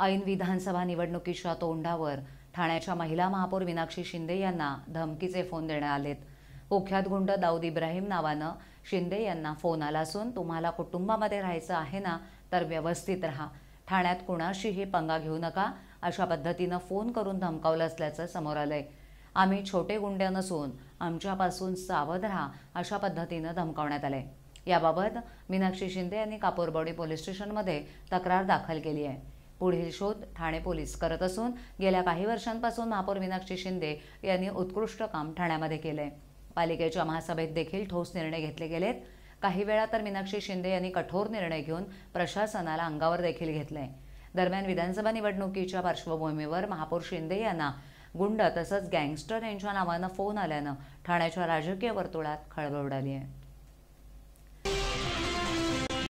ऐन विधानसभा निवडणुकीच्या तोंडावर ठाण्याच्या महिला महापौर मीनाक्षी शिंदे यांना धमकीचे फोन देण्यात आलेत कुख्यात गुंड दाऊद इब्राहिम नावानं शिंदे यांना फोन आला असून तुम्हाला कुटुंबामध्ये राहायचं आहे ना तर व्यवस्थित राहा ठाण्यात कुणाशीही पंगा घेऊ नका अशा पद्धतीनं फोन करून धमकावलं असल्याचं समोर आलंय आम्ही छोटे गुंड्या नसून आमच्यापासून सावध राहा अशा पद्धतीनं धमकावण्यात आलंय याबाबत मीनाक्षी शिंदे यांनी कापूरबोडी पोलीस स्टेशनमध्ये तक्रार दाखल केली आहे पुढील शोध ठाणे पोलीस करत असून गेल्या काही वर्षांपासून महापौर मीनाक्षी शिंदे यांनी उत्कृष्ट काम ठाण्यामध्ये केले पालिकेच्या महासभेत देखील ठोस निर्णय घेतले गेलेत काही वेळा तर मीनाक्षी शिंदे यांनी कठोर निर्णय घेऊन प्रशासनाला अंगावर देखील घेतले आहे दरम्यान विधानसभा निवडणुकीच्या पार्श्वभूमीवर महापौर शिंदे यांना गुंड तसंच गँगस्टर यांच्या नावानं फोन आल्यानं ठाण्याच्या राजकीय वर्तुळात खळबळ उडाली आहे